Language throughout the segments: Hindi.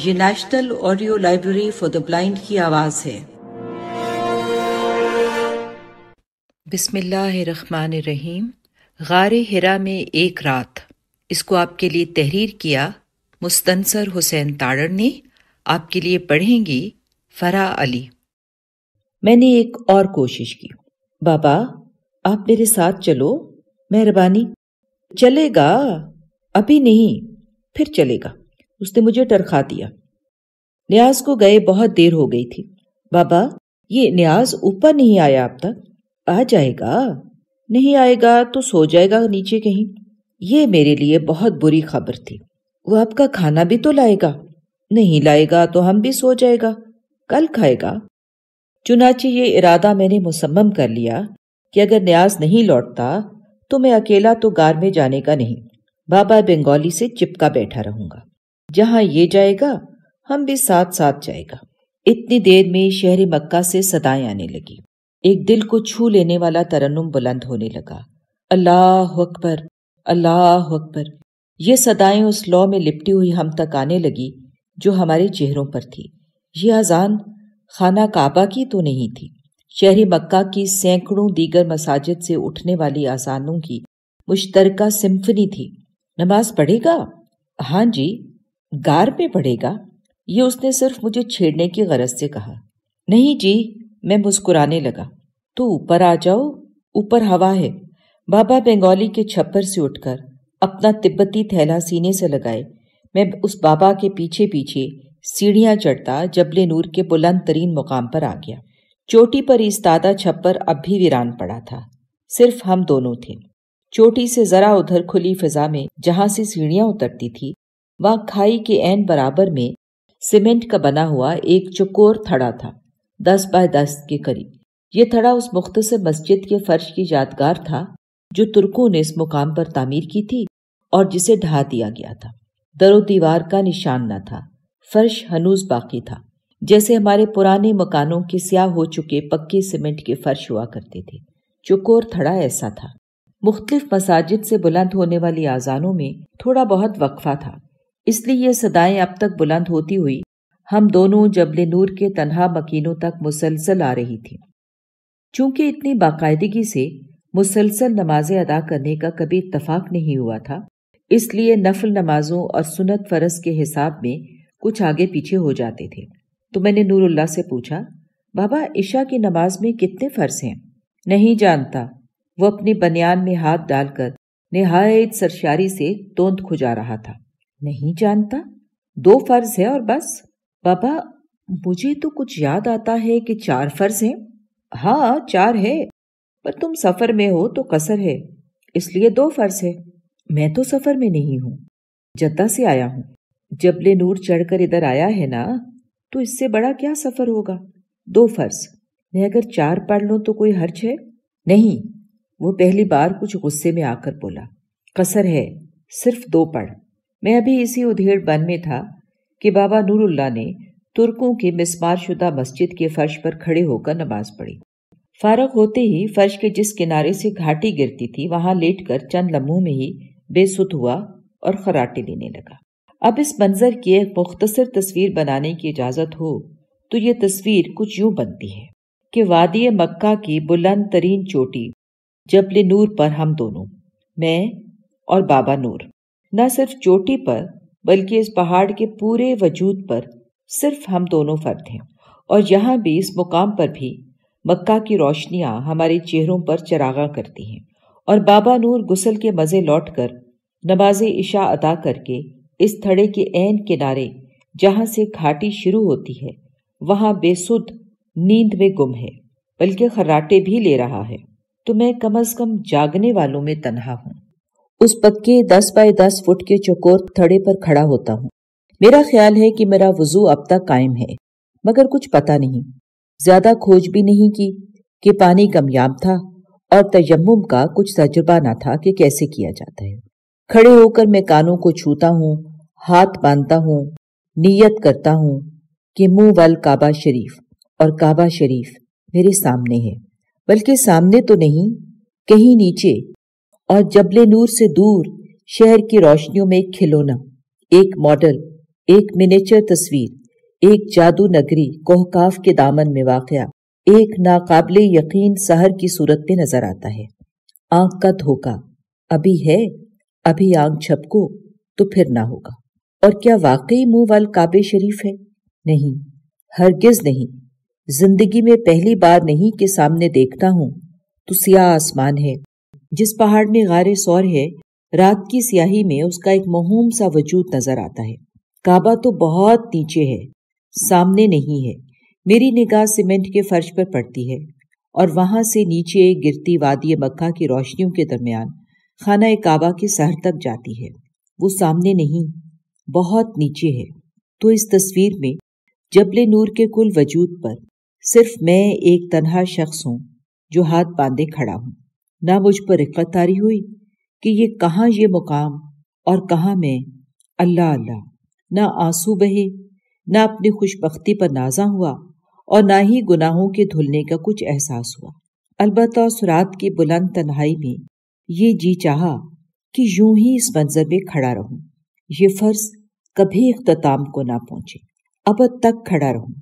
ये national audio library for the blind की आवाज है रहीम गारे हिरा में एक रात इसको आपके लिए तहरीर किया मुस्तनसर हुसैन ताड़ ने आपके लिए पढ़ेंगी फरा अली मैंने एक और कोशिश की बाबा आप मेरे साथ चलो मेहरबानी चलेगा अभी नहीं फिर चलेगा उसने मुझे टरखा दिया न्याज को गए बहुत देर हो गई थी बाबा ये न्याज ऊपर नहीं आया अब तक आ जाएगा नहीं आएगा तो सो जाएगा नीचे कहीं ये मेरे लिए बहुत बुरी खबर थी वो आपका खाना भी तो लाएगा नहीं लाएगा तो हम भी सो जाएगा कल खाएगा चुनाचे ये इरादा मैंने मुसम्म कर लिया कि अगर न्याज नहीं लौटता तो मैं अकेला तो गार में जाने का नहीं बाबा बंगाली से चिपका बैठा रहूंगा जहां ये जाएगा हम भी साथ साथ जाएगा इतनी देर में शहर मक्का से सदाएं आने लगी एक दिल को छू लेने वाला तरन्नुम बुलंद होने लगा अल्लाह अकबर अल्लाह अकबर ये सदाएं उस लौ में लिपटी हुई हम तक आने लगी जो हमारे चेहरों पर थी ये अजान खाना काबा की तो नहीं थी शहरी मक्का की सैकड़ों दीगर मसाजिद से उठने वाली आसानों की मुश्तरका सिम्फनी थी नमाज पढ़ेगा हाँ जी गार में पड़ेगा ये उसने सिर्फ मुझे छेड़ने की गरज से कहा नहीं जी मैं मुस्कुराने लगा तो ऊपर आ जाओ ऊपर हवा है बाबा बंगाली के छप्पर से उठकर अपना तिब्बती थैला सीने से लगाए मैं उस बाबा के पीछे पीछे सीढ़ियां चढ़ता जबले नूर के बुलंद तरीन मुकाम पर आ गया चोटी पर इस्तादा छप्पर अब भी वीरान पड़ा था सिर्फ हम दोनों थे चोटी से जरा उधर खुली फिजा में जहां से सीढ़ियां उतरती थी वह खाई के एन बराबर में सीमेंट का बना हुआ एक चकोर थड़ा था दस बाय दस के करीब यह थड़ा उस मुख्तसर मस्जिद के फर्श की यादगार था जो तुर्कों ने इस मुकाम पर तामीर की थी और जिसे ढहा दिया गया था दरो दीवार का निशान न था फर्श हनूज बाकी था जैसे हमारे पुराने मकानों के स्याह हो चुके पक्के सीमेंट के फर्श हुआ करते थे चुकोर थड़ा ऐसा था मुख्तलिफ मसाजिद से बुलंद होने वाली आजानों में थोड़ा बहुत वक्फा था इसलिए ये सदाएं अब तक बुलंद होती हुई हम दोनों जबल नूर के तनहा मकीनों तक मुसलसल आ रही थी चूंकि इतनी बाकायदगी से मुसलसल नमाजें अदा करने का कभी इतफाक नहीं हुआ था इसलिए नफल नमाजों और सुनत फरस के हिसाब में कुछ आगे पीछे हो जाते थे तो मैंने नूरुल्लाह से पूछा बाबा ईशा की नमाज में कितने फर्ज हैं नहीं जानता वो अपने बनियान में हाथ डालकर नहायत सरशारी से तोंद खुजा रहा था नहीं जानता दो फर्ज है और बस बाबा मुझे तो कुछ याद आता है कि चार फर्ज हैं हाँ चार है पर तुम सफर में हो तो कसर है इसलिए दो फर्ज है मैं तो सफर में नहीं हूं जद्दा से आया हूं जबले नूर चढ़कर इधर आया है ना तो इससे बड़ा क्या सफर होगा दो फर्ज मैं अगर चार पढ़ लो तो कोई हर्ज है नहीं वो पहली बार कुछ गुस्से में आकर बोला कसर है सिर्फ दो पढ़ मैं अभी इसी उधेड़ बन में था कि बाबा नूरुल्ला ने तुर्कों की मिसमारशुदा मस्जिद के फर्श पर खड़े होकर नमाज पढ़ी फारग होते ही फर्श के जिस किनारे से घाटी गिरती थी वहां लेटकर चंद लम्हों में ही बेसुध हुआ और खराटे लेने लगा अब इस मंजर की एक मुख्तसर तस्वीर बनाने की इजाज़त हो तो ये तस्वीर कुछ यूं बनती है कि वादी मक्का की बुलंद तरीन चोटी जबले नूर पर हम दोनों मैं और बाबा नूर न सिर्फ चोटी पर बल्कि इस पहाड़ के पूरे वजूद पर सिर्फ हम दोनों फर्द हैं और यहाँ भी इस मुकाम पर भी मक्का की रोशनियाँ हमारे चेहरों पर चरागा करती हैं और बाबा नूर गुसल के मज़े लौट कर नमाज इशा अदा करके इस थड़े के ऐन किनारे जहाँ से घाटी शुरू होती है वहाँ बेसुध नींद में गुम है बल्कि खर्राटे भी ले रहा है तो मैं कम अज कम जागने वालों में तनहा हूँ उस पक्के दस बाय दस फुट के चौकोर थड़े पर खड़ा होता हूँ मेरा ख्याल है कि मेरा वजू अब तक कायम है मगर कुछ पता नहीं ज्यादा खोज भी नहीं की कि पानी कमयाब था और तयम का कुछ तजुर्बा ना था कि कैसे किया जाता है खड़े होकर मैं कानों को छूता हूँ हाथ बांधता हूँ नीयत करता हूँ कि मुंह वल काबा शरीफ और काबा शरीफ मेरे सामने है बल्कि सामने तो नहीं कहीं नीचे और जबले नूर से दूर शहर की रोशनियों में एक खिलौना एक मॉडल एक मिनेचर तस्वीर एक जादू नगरी कोहकाफ के दामन में वाक़ एक नाकाबले यकीन शहर की सूरत में नजर आता है आंख का धोखा अभी है अभी आंख छपको तो फिर ना होगा और क्या वाकई मुंह वाल काबे शरीफ है नहीं हरगिज नहीं जिंदगी में पहली बार नहीं कि सामने देखता हूं तो सिया आसमान है जिस पहाड़ में गार सौर है रात की स्याही में उसका एक महूम सा वजूद नजर आता है काबा तो बहुत नीचे है सामने नहीं है मेरी निगाह सीमेंट के फर्श पर पड़ती है और वहां से नीचे गिरती वादी मक्का की रोशनियों के दरमियान खाना काबा के सहर तक जाती है वो सामने नहीं बहुत नीचे है तो इस तस्वीर में जबले नूर के कुल वजूद पर सिर्फ मैं एक तनहा शख्स हूँ जो हाथ बांधे खड़ा हूँ ना मुझ पर रिक्कत तारी हुई कि ये कहाँ ये मुकाम और कहाँ मैं अल्लाह अल्लाह ना आंसू बहे ना अपनी खुशबख्ती पर नाजा हुआ और ना ही गुनाहों के धुलने का कुछ एहसास हुआ अलबत् सुरात की बुलंद तन्हाई में ये जी चाह कि यूं ही इस मंजर में खड़ा रहूं ये फर्ज कभी अख्ताम को ना पहुंचे अब तक खड़ा रहूं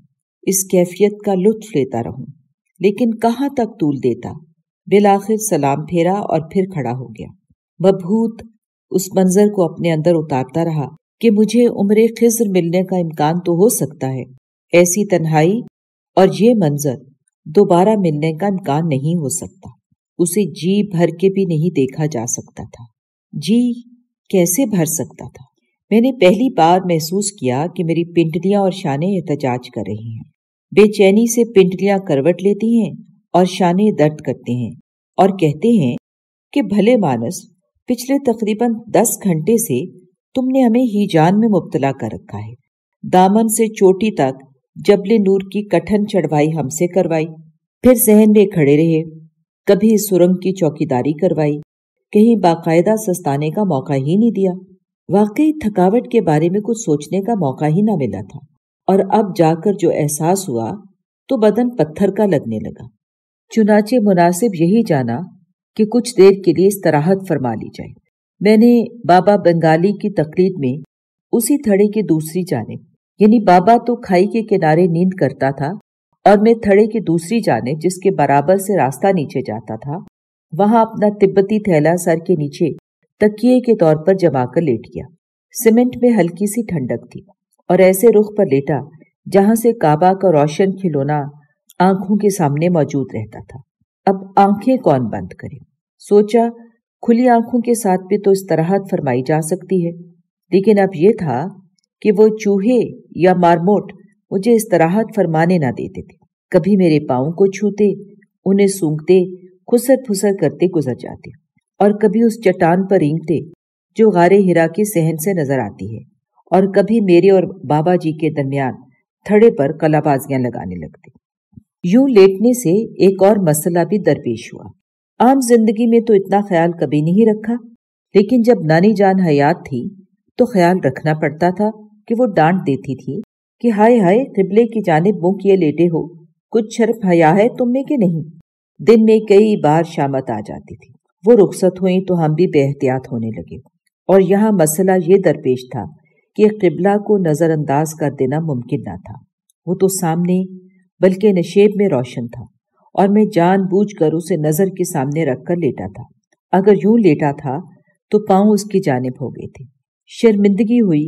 इस कैफियत का लुत्फ लेता रहूं लेकिन कहाँ तक तूल देता बिलाखिर सलाम फेरा और फिर खड़ा हो गया बभूत उस मंजर को अपने अंदर उतारता रहा कि मुझे उम्र खिज्र मिलने का इम्कान तो हो सकता है ऐसी तन्हाई और ये मंजर दोबारा मिलने का इम्कान नहीं हो सकता उसे जी भर के भी नहीं देखा जा सकता था जी कैसे भर सकता था मैंने पहली बार महसूस किया कि मेरी पिंडलियां और शाने एहतजाज कर रही हैं बेचैनी से पिंडलियां करवट लेती हैं और शाने दर्द करते हैं और कहते हैं कि भले मानस पिछले तकरीबन दस घंटे से तुमने हमें ही जान में मुबतला कर रखा है दामन से चोटी तक जबले नूर की कठिन चढ़वाई हमसे करवाई फिर जहन में खड़े रहे कभी सुरंग की चौकीदारी करवाई कहीं बाकायदा सस्ताने का मौका ही नहीं दिया वाकई थकावट के बारे में कुछ सोचने का मौका ही ना मिला था और अब जाकर जो एहसास हुआ तो बदन पत्थर का लगने लगा चुनाचे मुनासिब यही जाना कि कुछ देर के लिए इस्तराहत फरमा ली जाए मैंने बाबा बंगाली की तकलीद में उसी थड़े की दूसरी जानब यानी बाबा तो खाई के किनारे नींद करता था और मैं थड़े की दूसरी जानब जिसके बराबर से रास्ता नीचे जाता था वहां अपना तिब्बती थैला सर के नीचे तकिए के तौर पर जमा कर लेट गया सीमेंट में हल्की सी ठंडक थी और ऐसे रुख पर लेटा जहां से काबा का रोशन खिलौना आंखों के सामने मौजूद रहता था अब आंखें कौन बंद करे सोचा खुली आंखों के साथ भी तो इस तरह फरमाई जा सकती है लेकिन अब यह था कि वो चूहे या मारमोट मुझे इस तरह फरमाने ना देते थे कभी मेरे पाओ को छूते उन्हें सूंघते खुसर फुसर करते गुजर जाते और कभी उस चट्टान पर रींगते जो गारे हिरा के सहन से नजर आती है और कभी मेरे और बाबा जी के दरमियान थड़े पर कलाबाजियां लगाने लगती यूं लेटने से एक और मसला भी दरपेश हुआ आम जिंदगी में तो इतना ख्याल कभी नहीं रखा लेकिन जब नानी जान हयात थी तो ख्याल रखना पड़ता था कि वो डांट देती थी कि हाय हाय किबले की जानब मुंह किए लेटे हो कुछ शर्फ हया है तुम में कि नहीं दिन में कई बार शामत आ जाती थी वो रुखसत हुई तो हम भी बेहतियात होने लगे और यहाँ मसला ये दरपेश था कि किबला को नज़रअंदाज कर देना मुमकिन ना था वो तो सामने बल्कि नशेब में रोशन था और मैं जानबूझकर उसे नज़र के सामने रखकर लेटा था अगर यूं लेटा था तो पांव उसकी जानब हो गए थे शर्मिंदगी हुई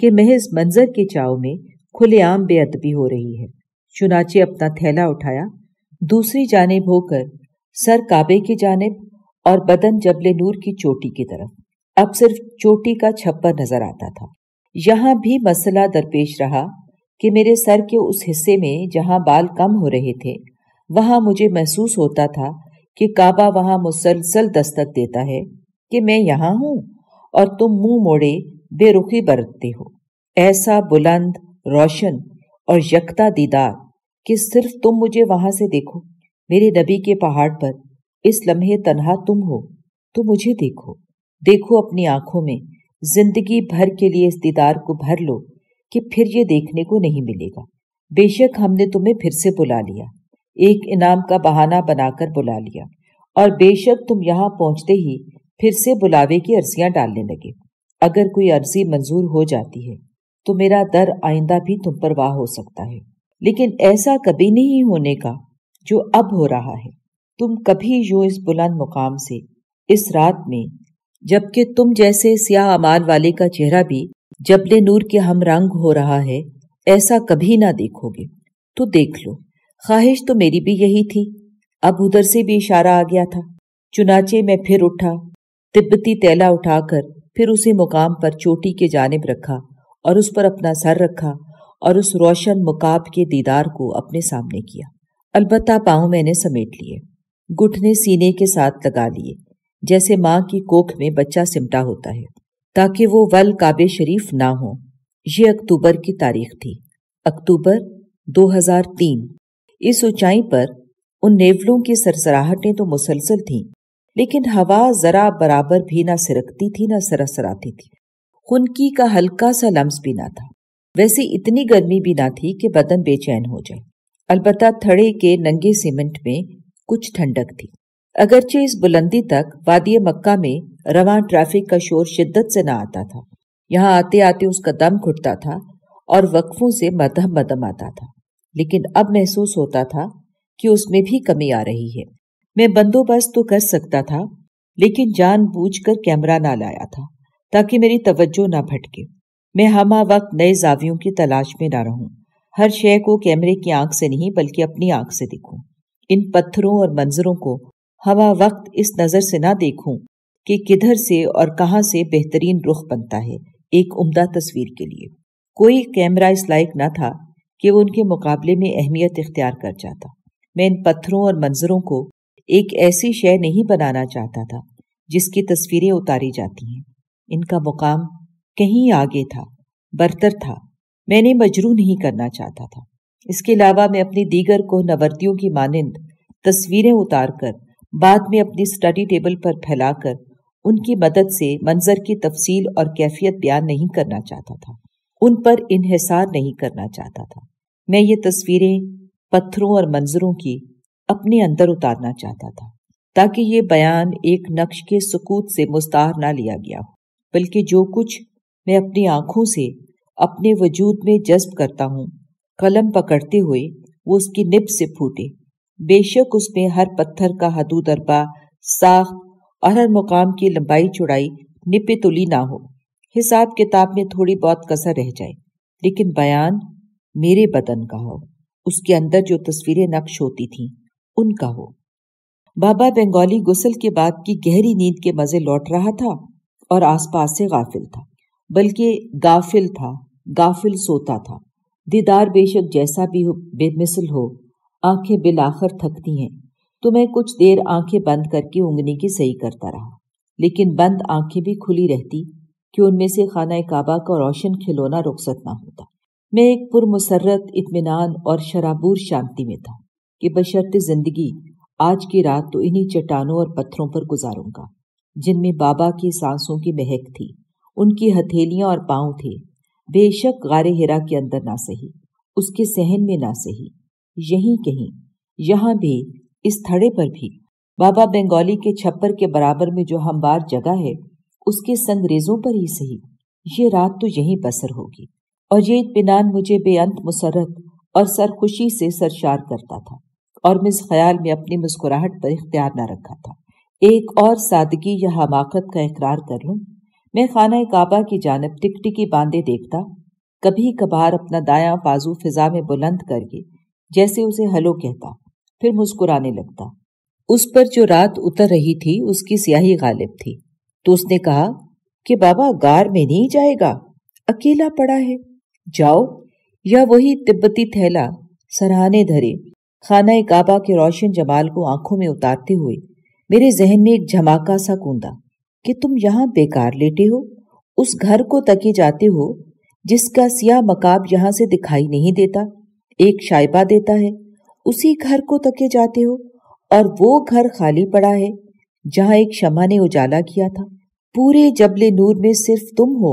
कि महज मंजर के चाव में खुलेआम बेअदबी हो रही है चुनाचे अपना थैला उठाया दूसरी जानब होकर सर काबे की जानब और बदन जबले नूर की चोटी की तरफ अब सिर्फ चोटी का छप्पर नजर आता था यहां भी मसला दरपेश रहा कि मेरे सर के उस हिस्से में जहां बाल कम हो रहे थे वहां मुझे महसूस होता था कि काबा वहां मुसलसल दस्तक देता है कि मैं यहां हूं और तुम मुंह मोड़े बेरुखी बरतते हो ऐसा बुलंद रोशन और यकता दीदार कि सिर्फ तुम मुझे वहां से देखो मेरे नबी के पहाड़ पर इस लम्हे तनहा तुम हो तो मुझे देखो देखो अपनी आंखों में जिंदगी भर के लिए इस दीदार को भर लो कि फिर ये देखने को नहीं मिलेगा बेशक हमने तुम्हें फिर से बुला लिया एक इनाम का बहाना बनाकर बुला लिया और बेशक तुम यहाँ पहुंचते ही फिर से बुलावे की अर्जियां डालने लगे अगर कोई अर्जी मंजूर हो जाती है तो मेरा दर आइंदा भी तुम पर वाह हो सकता है लेकिन ऐसा कभी नहीं होने का जो अब हो रहा है तुम कभी जो इस बुलंद मुकाम से इस रात में जबकि तुम जैसे सियाह अमाल वाले का चेहरा भी जबले नूर के हम रंग हो रहा है ऐसा कभी ना देखोगे तो देख लो ख्वाहिश तो मेरी भी यही थी अब उधर से भी इशारा आ गया था चुनाचे मैं फिर उठा तिब्बती तैला उठाकर फिर उसे मुकाम पर चोटी के जानब रखा और उस पर अपना सर रखा और उस रोशन मुकाब के दीदार को अपने सामने किया अलबत्ता पाँव मैंने समेट लिए घुटने सीने के साथ लगा लिए जैसे माँ की कोख में बच्चा सिमटा होता है ताकि वो वल काब शरीफ ना हो ये अक्टूबर की तारीख थी अक्टूबर 2003 इस ऊंचाई पर उन नेवलों की सरसराहटें तो मुसलसल थीं लेकिन हवा ज़रा बराबर भी ना सिरकती थी ना सरसराती थी खुनकी का हल्का सा लम्स भी ना था वैसे इतनी गर्मी भी ना थी कि बदन बेचैन हो जाए अलबत्त थड़े के नंगे सीमेंट में कुछ ठंडक थी अगरचे इस बुलंदी तक वादी मक्का में रवान ट्रैफिक का शोर शिद्दत से ना आता था यहाँ आते आते उसका दम घुटता था और वक्फों से मदम मदम आता था लेकिन अब महसूस होता था कि उसमें भी कमी आ रही है मैं बंदोबस्त तो कर सकता था लेकिन जानबूझकर कैमरा ना लाया था ताकि मेरी तवज्जो ना भटके मैं हमा वक्त नए जावियों की तलाश में ना रहूं हर शय को कैमरे की आंख से नहीं बल्कि अपनी आंख से देखूं इन पत्थरों और मंजरों को हवा वक्त इस नज़र से ना देखूं कि किधर से और कहाँ से बेहतरीन रुख बनता है एक उम्दा तस्वीर के लिए कोई कैमरा इस लायक ना था कि वो उनके मुकाबले में अहमियत इख्तियार कर जाता मैं इन पत्थरों और मंजरों को एक ऐसी शय नहीं बनाना चाहता था जिसकी तस्वीरें उतारी जाती हैं इनका मुकाम कहीं आगे था बरतर था मैंने मजरू नहीं करना चाहता था इसके अलावा मैं अपनी दीगर को नवर्तियों की मानंद तस्वीरें उतार कर बाद में अपनी स्टडी टेबल पर फैलाकर उनकी मदद से मंजर की तफसील और कैफियत बयान नहीं करना चाहता था उन पर इन्हसार नहीं करना चाहता था मैं ये तस्वीरें पत्थरों और मंजरों की अपने अंदर उतारना चाहता था ताकि ये बयान एक नक्श के सुकूत से मुस्तार ना लिया गया हो बल्कि जो कुछ मैं अपनी आंखों से अपने वजूद में जज्ब करता हूँ कलम पकड़ते हुए वो उसकी निब से फूटे बेशक उसमें हर पत्थर का हदू दरबा साख और हर मुकाम की लंबाई चौड़ाई निपे तुली ना हो हिसाब किताब में थोड़ी बहुत कसर रह जाए लेकिन बयान मेरे बदन का हो उसके अंदर जो तस्वीरें नक्श होती थीं उनका हो बाबा बंगाली गुसल के बाद की गहरी नींद के मजे लौट रहा था और आसपास से गाफिल था बल्कि गाफिल था गाफिल सोता था दीदार बेशक जैसा भी हो बेमिसल हो आंखें बिलाखर थकती हैं तो मैं कुछ देर आंखें बंद करके उंगली की सही करता रहा लेकिन बंद आंखें भी खुली रहती कि उनमें से खाना काबा का रोशन खिलौना रुखसत ना होता मैं एक पुरमसरत इतमान और शराबूर शांति में था कि बशर्त जिंदगी आज की रात तो इन्हीं चट्टानों और पत्थरों पर गुजारूंगा जिनमें बाबा की सांसों की महक थी उनकी हथेलियां और पांव थे बेशक गारे हिरा के अंदर ना सही उसके सहन में ना सही यहीं कहीं यहाँ भी इस थड़े पर भी बाबा बंगाली के छप्पर के बराबर में जो हमवार जगह है उसके संगरेजों पर ही सही ये रात तो यहीं बसर होगी और ये इतमान मुझे बेअंत मुसरत और सरखुशी से सरशार करता था और मैं इस ख्याल में अपनी मुस्कुराहट पर इख्तियार न रखा था एक और सादगी या हमाकत का इकरार कर लूँ मैं खाना काबा की जानब टिकटिकी बांधे देखता कभी कभार अपना दायां बाजू फिजा में बुलंद करके जैसे उसे हलो कहता फिर मुस्कुराने लगता उस पर जो रात उतर रही थी उसकी स्याही गालिब थी तो उसने कहा कि बाबा गार में नहीं जाएगा अकेला पड़ा है जाओ या वही तिब्बती थैला सराहाने धरे खाना काबा के रोशन जमाल को आंखों में उतारते हुए मेरे जहन में एक झमाका सा कूदा कि तुम यहाँ बेकार लेटे हो उस घर को तके जाते हो जिसका सिया मकाब यहाँ से दिखाई नहीं देता एक शाइबा देता है उसी घर को तके जाते हो और वो घर खाली पड़ा है जहाँ एक शमा ने उजाला किया था पूरे जबले नूर में सिर्फ तुम हो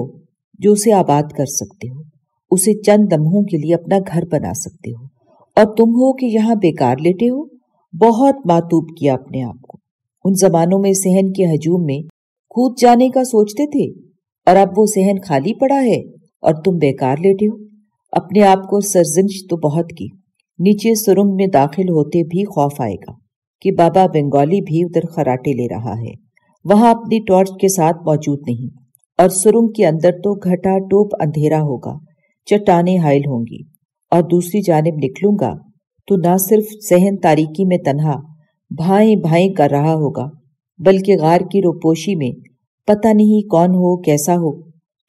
जो उसे आबाद कर सकते हो उसे चंद दमहों के लिए अपना घर बना सकते हो और तुम हो कि यहाँ बेकार लेटे हो बहुत मातूब किया अपने आप को उन जमानों में सहन के हजूम में कूद जाने का सोचते थे और अब वो सहन खाली पड़ा है और तुम बेकार लेटे हो अपने आप को सरजनिश तो बहुत की नीचे सुरंग में दाखिल होते भी खौफ आएगा कि बाबा बंगाली भी उधर खराटे ले रहा है वहां अपनी टॉर्च के साथ मौजूद नहीं और सुरंग के अंदर तो घटा टोप अंधेरा होगा चट्टाने हाइल होंगी और दूसरी जानब निकलूंगा तो ना सिर्फ सहन तारीकी में तनहा भाई भाई कर रहा होगा बल्कि गार की रोपोशी में पता नहीं कौन हो कैसा हो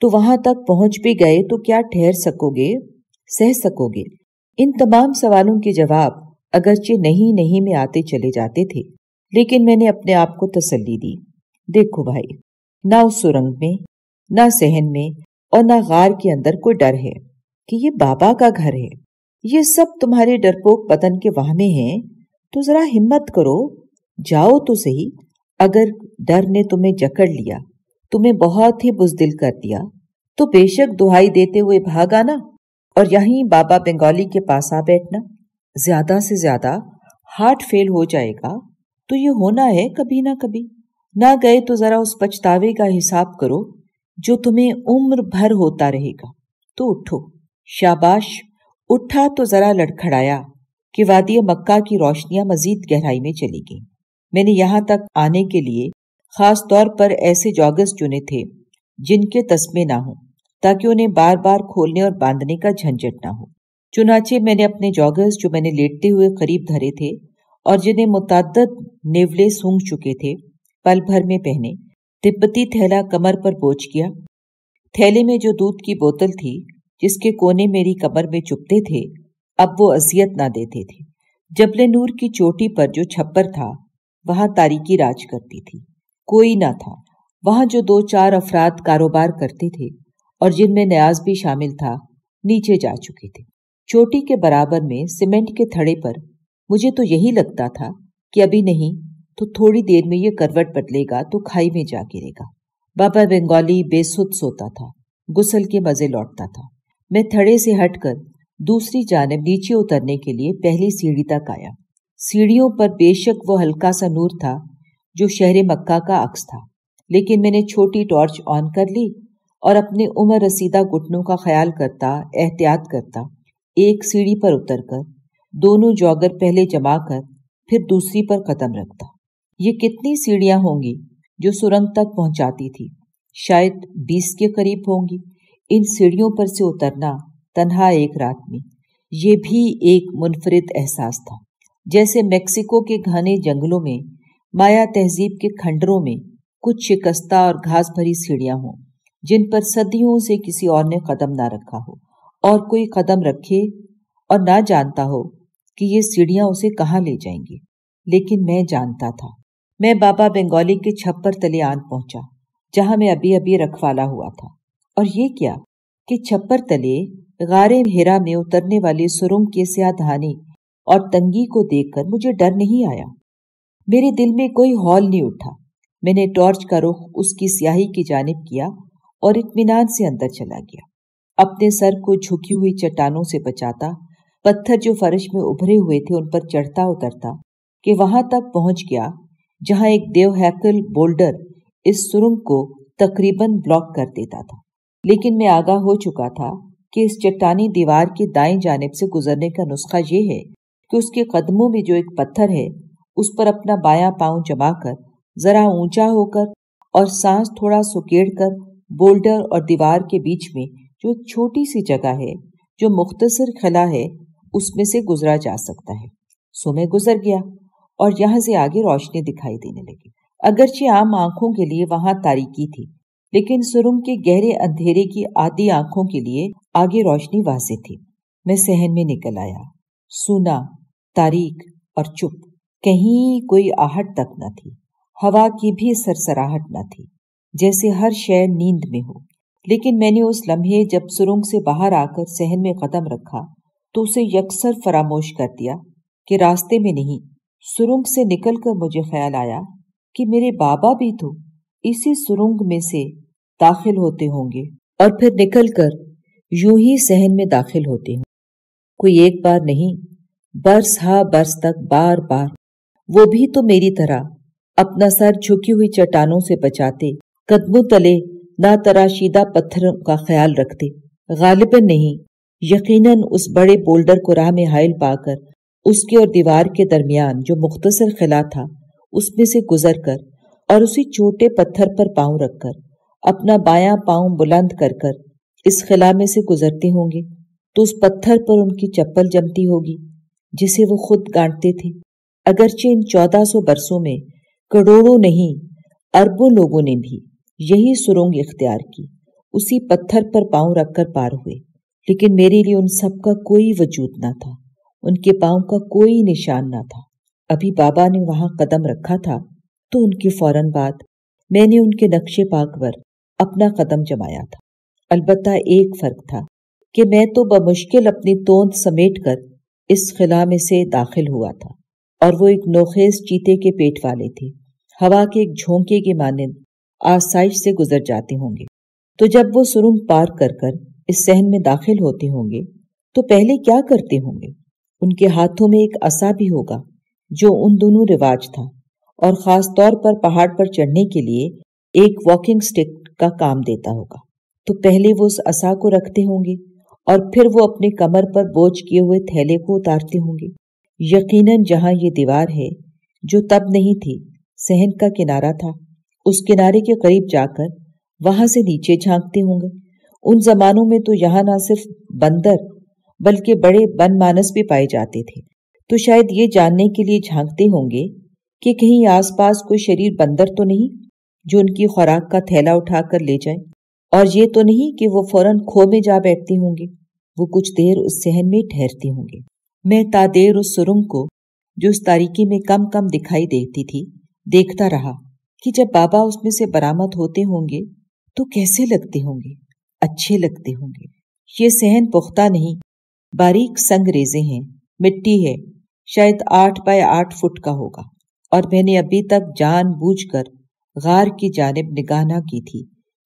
तो वहां तक पहुंच भी गए तो क्या ठहर सकोगे सह सकोगे इन तमाम सवालों के जवाब अगरचे नहीं नहीं में आते चले जाते थे लेकिन मैंने अपने आप को तसल्ली दी देखो भाई ना उस सुरंग में ना सहन में और ना गार के अंदर कोई डर है कि ये बाबा का घर है ये सब तुम्हारे डरपोक पतन के वाह में है तो जरा हिम्मत करो जाओ तो सही अगर डर ने तुम्हें जकड़ लिया तुम्हें बहुत ही बुजदिल कर दिया तो बेशक दुहाई देते हुए भाग आना और यहीं बाबा बंगाली के पास आ बैठना ज्यादा से ज्यादा हार्ट फेल हो जाएगा तो ये होना है कभी ना कभी ना गए तो जरा उस पछतावे का हिसाब करो जो तुम्हें उम्र भर होता रहेगा तो उठो शाबाश उठा तो जरा लड़खड़ाया कि वादी मक्का की रोशनियां मजीद गहराई में चली गई मैंने यहाँ तक आने के लिए खास तौर पर ऐसे जॉगर्स चुने थे जिनके तस्मे ना हों ताकि उन्हें बार बार खोलने और बांधने का झंझट ना हो चुनाचे मैंने अपने जॉगर्स जो मैंने लेटते हुए करीब धरे थे और जिन्हें मुतद नेवले सूंघ चुके थे पल भर में पहने तिब्बती थैला कमर पर बोझ किया थैले में जो दूध की बोतल थी जिसके कोने मेरी कमर में चुपते थे अब वो अजियत ना देते थे जबले नूर की चोटी पर जो छप्पर था वहां तारीकी राज करती थी कोई ना था वहां जो दो चार अफराद कारोबार करते थे और जिनमें नयाज भी शामिल था नीचे जा चुके थे चोटी के बराबर में सीमेंट के थड़े पर मुझे तो यही लगता था कि अभी नहीं तो थोड़ी देर में यह करवट बदलेगा तो खाई में जा गिरेगा बाबा बंगाली बेसुद सोता था गुसल के मजे लौटता था मैं थड़े से हटकर दूसरी जानब नीचे उतरने के लिए पहली सीढ़ी तक आया सीढ़ियों पर बेशक वो हल्का सा नूर था जो शहर मक्का का अक्स था लेकिन मैंने छोटी टॉर्च ऑन कर ली और अपने उम्र रसीदा घुटनों का ख्याल करता एहतियात करता एक सीढ़ी पर उतरकर दोनों जॉगर पहले जमा कर फिर दूसरी पर कदम रखता ये कितनी सीढ़ियां होंगी जो सुरंग तक पहुंचाती थी शायद बीस के करीब होंगी इन सीढ़ियों पर से उतरना तनहा एक रात में ये भी एक मुनफरद एहसास था जैसे मेक्सिको के घने जंगलों में माया तहजीब के खंडरों में कुछ शिकस्ता और घास भरी सीढ़ियां हों जिन पर सदियों से किसी और ने कदम ना रखा हो और कोई कदम रखे और ना जानता हो कि ये सीढ़ियां उसे कहाँ ले जाएंगी लेकिन मैं जानता था मैं बाबा बंगाली के छप्पर तले आन पहुंचा जहां मैं अभी अभी रखवाला हुआ था और ये क्या कि छप्पर तले गारे हेरा में उतरने वाले सुरंग के स्याधानी और तंगी को देखकर मुझे डर नहीं आया मेरे दिल में कोई हॉल नहीं उठा मैंने टॉर्च का रुख उसकी स्याही की जानब किया और इतमान से अंदर चला गया अपने सर को झुकी हुई चट्टानों से बचाता पत्थर जो फर्श में उभरे हुए थे उन पर चढ़ता उतरता कि वहां तक पहुंच गया जहां एक देव हैकल बोल्डर इस सुरंग को तकरीबन ब्लॉक कर देता था लेकिन मैं आगाह हो चुका था कि इस चट्टानी दीवार के दाएं जानब से गुजरने का नुस्खा यह है कि उसके कदमों में जो एक पत्थर है उस पर अपना बायां पांव जमाकर जरा ऊंचा होकर और सांस थोड़ा सुकेड़ कर बोल्डर और दीवार के बीच में जो एक छोटी सी जगह है जो मुख्तसर खला है उसमें से गुजरा जा सकता है सो गुजर गया और यहाँ से आगे रोशनी दिखाई देने लगी अगरचे आम आंखों के लिए वहां तारीकी थी लेकिन सुरुम के गहरे अंधेरे की आधी आंखों के लिए आगे रोशनी वाजे थी मैं सहन में निकल आया सुना तारीख और चुप कहीं कोई आहट तक न थी हवा की भी सरसराहट न थी जैसे हर शय नींद में हो लेकिन मैंने उस लम्हे जब सुरंग से बाहर आकर सहन में कदम रखा तो उसे यकसर फरामोश कर दिया कि रास्ते में नहीं सुरंग से निकलकर मुझे ख्याल आया कि मेरे बाबा भी तो इसी सुरंग में से दाखिल होते होंगे और फिर निकलकर यूं ही सहन में दाखिल होते हों कोई एक बार नहीं बरस हा बरस तक बार बार वो भी तो मेरी तरह अपना सर झुकी हुई चट्टानों से बचाते कदमों तले ना तराशीदा पत्थरों का ख्याल रखते गालिबन नहीं यकीनन उस बड़े बोल्डर को राह में हायल पाकर उसके और दीवार के दरमियान जो मुख्तसर खिला था उसमें से गुजर कर और उसी छोटे पत्थर पर पांव रखकर अपना बायां पांव बुलंद कर कर इस खिला में से गुजरते होंगे तो उस पत्थर पर उनकी चप्पल जमती होगी जिसे वो खुद गांटते थे अगरचे इन चौदह सौ बरसों में करोड़ों नहीं अरबों लोगों ने भी यही सुरंग इख्तियार की उसी पत्थर पर पांव रखकर पार हुए लेकिन मेरे लिए उन सब का कोई वजूद ना था उनके पांव का कोई निशान ना था अभी बाबा ने वहां कदम रखा था तो उनकी फौरन बाद मैंने उनके नक्शे पाक पर अपना कदम जमाया था अलबत्ता एक फर्क था कि मैं तो बमुश्किल अपनी तोंद समेट कर इस खिला में से दाखिल हुआ था और वो एक नोखेज चीते के पेट वाले थे हवा के एक झोंके के मानंद आसाइश से गुजर जाते होंगे तो जब वो सुरुंग पार कर कर इस सहन में दाखिल होते होंगे तो पहले क्या करते होंगे उनके हाथों में एक असा भी होगा जो उन दोनों रिवाज था और ख़ास तौर पर पहाड़ पर चढ़ने के लिए एक वॉकिंग स्टिक का काम देता होगा तो पहले वो उस असा को रखते होंगे और फिर वो अपने कमर पर बोझ किए हुए थैले को उतारते होंगे यकीनन जहाँ ये दीवार है जो तब नहीं थी सहन का किनारा था उस किनारे के करीब जाकर वहां से नीचे झांकते होंगे उन जमानों में तो यहाँ ना सिर्फ बंदर बल्कि बड़े बनमानस भी पाए जाते थे तो शायद ये जानने के लिए झांकते होंगे कि कहीं आसपास कोई शरीर बंदर तो नहीं जो उनकी खुराक का थैला उठाकर ले जाए और ये तो नहीं कि वो फौरन खो में जा बैठते होंगे वो कुछ देर उस सहन में ठहरते होंगे मैं तादेर उस सुरंग को जो उस तारीकी में कम कम दिखाई देती थी देखता रहा कि जब बाबा उसमें से बरामद होते होंगे तो कैसे लगते होंगे अच्छे लगते होंगे ये सहन पुख्ता नहीं बारीक संग रेजे हैं मिट्टी है शायद आठ बाय आठ फुट का होगा और मैंने अभी तक जान बूझ कर गार की जानब निगाह ना की थी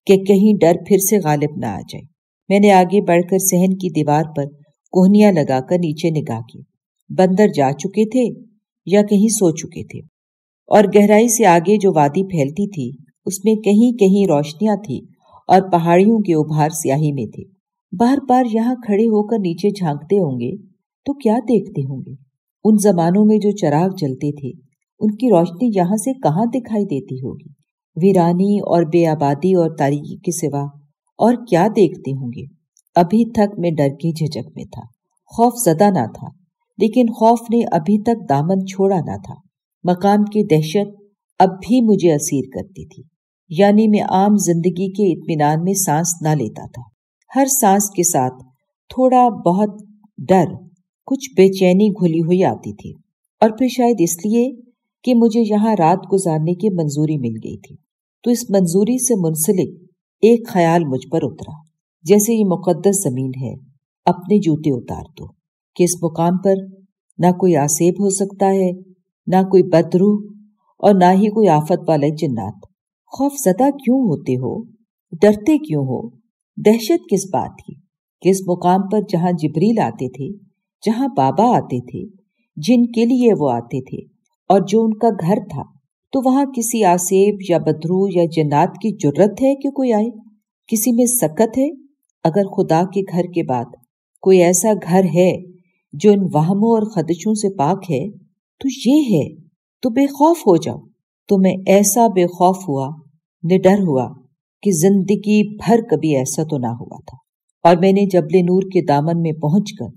कि कहीं डर फिर से गालिब ना आ जाए मैंने आगे बढ़कर सहन की दीवार पर कोहनिया लगाकर नीचे निगाह की बंदर जा चुके थे या कहीं सो चुके थे और गहराई से आगे जो वादी फैलती थी उसमें कहीं कहीं रोशनियां थी और पहाड़ियों के उभार स्याही में थे बार बार यहाँ खड़े होकर नीचे झांकते होंगे तो क्या देखते होंगे उन जमानों में जो चराग जलते थे उनकी रोशनी यहाँ से कहाँ दिखाई देती होगी वीरानी और बेआबादी और तारीखी के सिवा और क्या देखते होंगे अभी तक मैं डर की झिझक में था खौफ जदा ना था लेकिन खौफ ने अभी तक दामन छोड़ा ना था मकाम की दहशत अब भी मुझे असीर करती थी यानी मैं आम जिंदगी के इत्मीनान में सांस ना लेता था हर सांस के साथ थोड़ा बहुत डर कुछ बेचैनी घुली हुई आती थी और फिर शायद इसलिए कि मुझे यहाँ रात गुजारने की मंजूरी मिल गई थी तो इस मंजूरी से मुंसलिक एक ख्याल मुझ पर उतरा जैसे ये मुकद्दस जमीन है अपने जूते उतार दो कि इस मुकाम पर ना कोई आसेब हो सकता है ना कोई बदरूह और ना ही कोई आफत वाले जिन्नात खौफ जदा क्यों होते हो डरते क्यों हो दहशत किस बात की किस मुकाम पर जहाँ जिबरील आते थे जहाँ बाबा आते थे जिनके लिए वो आते थे और जो उनका घर था तो वहाँ किसी आसेब या बदरू या जन्नात की जरूरत है कि कोई आए किसी में सकत है अगर खुदा के घर के बाद कोई ऐसा घर है जो इन वहमों और खदशों से पाक है तो ये है तो बेखौफ हो जाओ तो मैं ऐसा बेखौफ हुआ निडर हुआ कि जिंदगी भर कभी ऐसा तो ना हुआ था और मैंने जबले नूर के दामन में पहुंचकर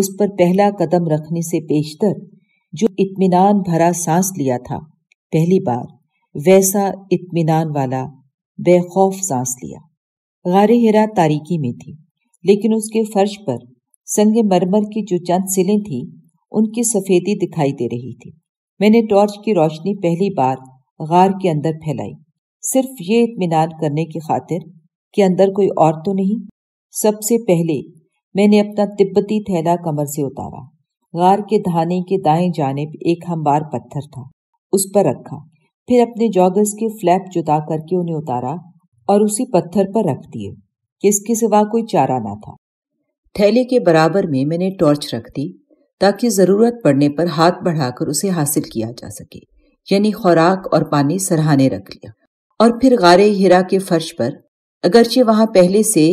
उस पर पहला कदम रखने से पेशतर जो इत्मीनान भरा सांस लिया था पहली बार वैसा इत्मीनान वाला बेखौफ सांस लिया गार हिरा तारीकी में थी लेकिन उसके फर्श पर संग मरमर की जो चंद सिलें थी उनकी सफ़ेदी दिखाई दे रही थी मैंने टॉर्च की रोशनी पहली बार गार के अंदर फैलाई सिर्फ ये इतमान करने की खातिर कि अंदर कोई और तो नहीं सबसे पहले मैंने अपना तिब्बती थैला कमर से उतारा गार के धाने के दाएं जानब एक हमवार पत्थर था उस पर रखा फिर अपने जॉगर्स के फ्लैप जुता करके उन्हें उतारा और उसी पत्थर पर रख दिए किसके सिवा कोई चारा ना था थैले के बराबर में मैंने टॉर्च रख दी ताकि ज़रूरत पड़ने पर हाथ बढ़ाकर उसे हासिल किया जा सके यानी खुराक और पानी सरहाने रख लिया और फिर गारे हिरा के फर्श पर अगरचे वहां पहले से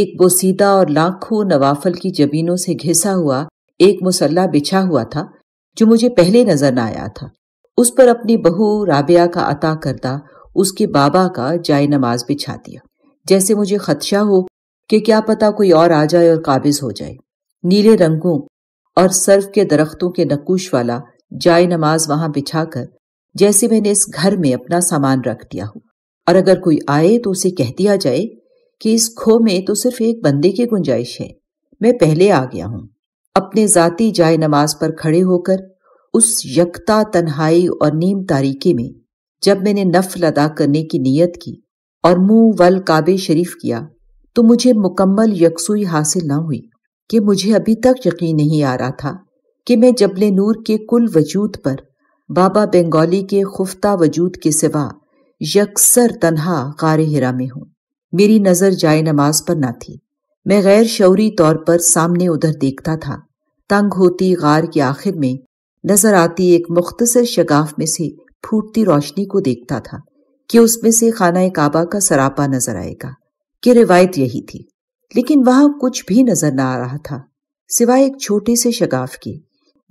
एक बोसीदा और लाखों नवाफल की जबीनों से घिसा हुआ एक मुसल्ला बिछा हुआ था जो मुझे पहले नजर न आया था उस पर अपनी बहू राबिया का अता करता उसके बाबा का जाय नमाज बिछा दिया जैसे मुझे खदशा हो कि क्या पता कोई और आ जाए और काबिज हो जाए नीले रंगों और सर्फ के दरख्तों के नकुश वाला जाय नमाज वहां बिछाकर जैसे मैंने इस घर में अपना सामान रख दिया हो और अगर कोई आए तो उसे कह दिया जाए कि इस खो में तो सिर्फ एक बंदे की गुंजाइश है मैं पहले आ गया हूं अपने जाती जाय नमाज पर खड़े होकर उस यकता तन्हाई और नीम तारीकी में जब मैंने नफल अदा करने की नीयत की और मुंह वल काबे शरीफ किया तो मुझे मुकम्मल यकसुई हासिल ना हुई कि मुझे अभी तक यकीन नहीं आ रहा था कि मैं जबल नूर के कुल वजूद पर बाबा बंगाली के खुफ्ता वजूद के सिवा यकसर तनहा कार हिरा में हूँ मेरी नज़र जाए नमाज पर ना थी मैं गैर शौरी तौर पर सामने उधर देखता था तंग होती गार के आखिर में नजर आती एक मुख्तसर शगाफ में से फूटती रोशनी को देखता था कि उसमें से खाना काबा का सरापा नजर आएगा कि रिवायत यही थी लेकिन वहां कुछ भी नजर न आ रहा था सिवाय एक छोटे से शगाफ के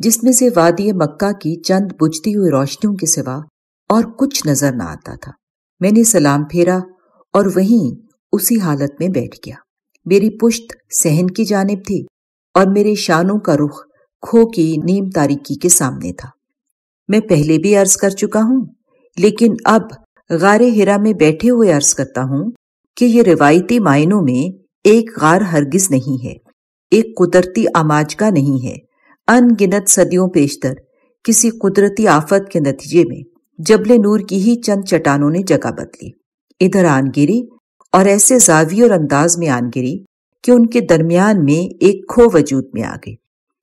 जिसमें से वादी मक्का की चंद बुझती हुई रोशनियों के सिवा और कुछ नजर ना आता था मैंने सलाम फेरा और वहीं उसी हालत में बैठ गया मेरी पुश्त सहन की जानब थी और मेरे शानों का रुख खो की नीम तारीकी के सामने था मैं पहले भी अर्ज कर चुका हूं लेकिन अब गारे हिरा में बैठे हुए अर्ज करता हूं कि ये रिवायती मायनों में एक गार हरगिज नहीं है एक कुदरती आमाज का नहीं है अनगिनत सदियों पेशतर किसी कुदरती आफत के नतीजे में जबले नूर की ही चंद चट्टानों ने जगह बदली इधर आनगिरी और ऐसे जावी और अंदाज में आनगिरी कि उनके दरमियान में एक खो वजूद में आ गई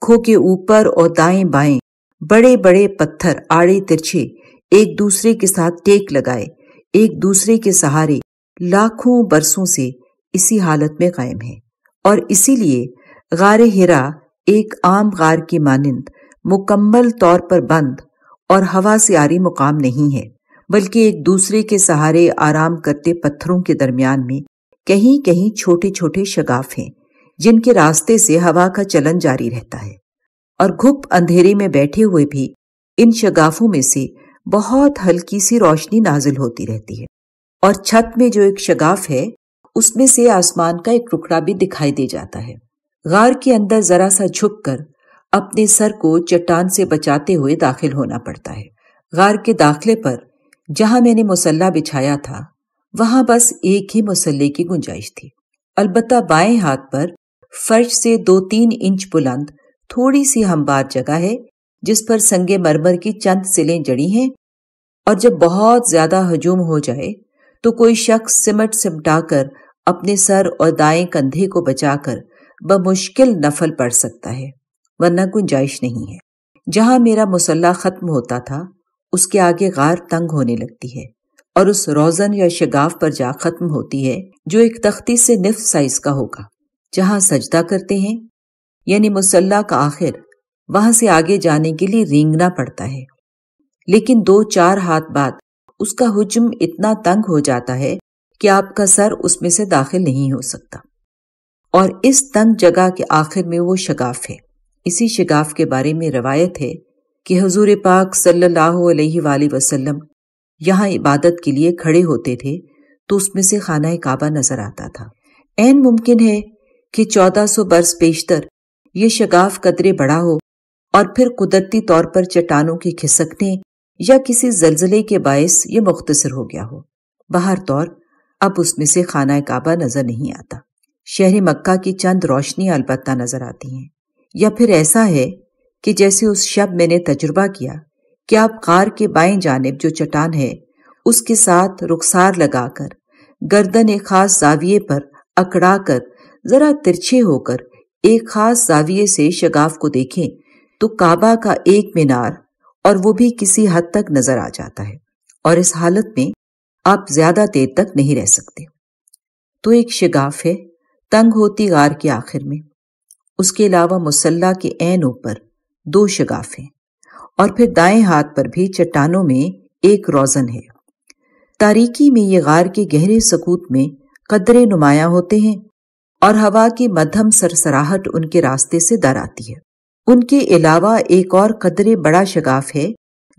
खो के ऊपर और दाएं बाएं बड़े बड़े पत्थर आड़े तिरछे एक दूसरे के साथ टेक लगाए एक दूसरे के सहारे लाखों बरसों से इसी हालत में कायम है और इसीलिए गार हिरा एक आम गार की मानंद मुकम्मल तौर पर बंद और हवा से आरी मुकाम नहीं है बल्कि एक दूसरे के सहारे आराम करते पत्थरों के दरमियान में कहीं कहीं छोटे छोटे शगाफ हैं जिनके रास्ते से हवा का चलन जारी रहता है और घुप अंधेरे में बैठे हुए भी इन शगाफों में से बहुत हल्की सी रोशनी नाजिल होती रहती है और छत में जो एक शगाफ है उसमें से आसमान का एक टुकड़ा भी दिखाई दे जाता है गार के अंदर जरा सा झुक कर अपने सर को चट्टान से बचाते हुए दाखिल होना पड़ता है गार के दाखिले पर जहां मैंने मुसल्ला बिछाया था वहां बस एक ही मुसल्ले की गुंजाइश थी अलबत्ता बाएं हाथ पर फर्श से दो तीन इंच बुलंद थोड़ी सी हमबाद जगह है जिस पर संगे मरमर की चंद सिलें जड़ी हैं और जब बहुत ज्यादा हजूम हो जाए तो कोई शख्स सिमट सिमटाकर अपने सर और दाएं कंधे को बचाकर बमुश्किल नफल पड़ सकता है वरना गुंजाइश नहीं है जहां मेरा मुसल्ला खत्म होता था उसके आगे गार तंग होने लगती है और उस रोजन या शगाफ पर जा खत्म होती है जो एक तख्ती से निफ साइज का होगा जहां सजदा करते हैं यानी मुसल्ला का आखिर वहां से आगे जाने के लिए रेंगना पड़ता है लेकिन दो चार हाथ बाद उसका हुजम इतना तंग हो जाता है कि आपका सर उसमें से दाखिल नहीं हो सकता और इस तंग जगह के आखिर में वो शगाफ है इसी शगाफ के बारे में रवायत है कि हजूर पाक सल्लल्लाहु अलैहि वसल्लम यहाँ इबादत के लिए खड़े होते थे तो उसमें से खाना काबा नजर आता था एन मुमकिन है कि चौदह 1400 बरस बेशतर ये शगाफ कदरे बड़ा हो और फिर कुदरती तौर पर चट्टानों के खिसकने या किसी जलजले के बायस ये मुख्तसर हो गया हो बाहर तौर अब उसमें से खाना काबा नजर नहीं आता शहर मक्का की चंद रोशनी अलबत्ता नजर आती हैं या फिर ऐसा है कि जैसे उस शब मैंने तजुर्बा किया कि आप कार के बाएं जानब जो चट्टान है उसके साथ रुखसार लगाकर गर्दन एक खास जाविये पर अकड़ा कर जरा तिरछे होकर एक खास जाविये से शगाफ को देखें तो काबा का एक मीनार और वो भी किसी हद तक नजर आ जाता है और इस हालत में आप ज्यादा देर तक नहीं रह सकते तो एक शगाफ है तंग होती गार के आखिर में उसके अलावा मुसल्ला के ऐन ऊपर दो शगाफ हैं और फिर दाएं हाथ पर भी चट्टानों में एक रोजन है तारीकी में ये गार के गहरे सकूत में कदरे नुमाया होते हैं और हवा की मध्यम सरसराहट उनके रास्ते से दर आती है उनके अलावा एक और कदरे बड़ा शगाफ है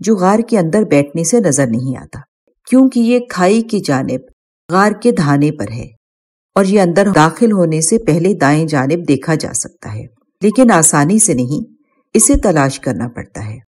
जो गार के अंदर बैठने से नजर नहीं आता क्योंकि ये खाई की जानब गार के धाने पर है और ये अंदर दाखिल होने से पहले दाएं जानब देखा जा सकता है लेकिन आसानी से नहीं इसे तलाश करना पड़ता है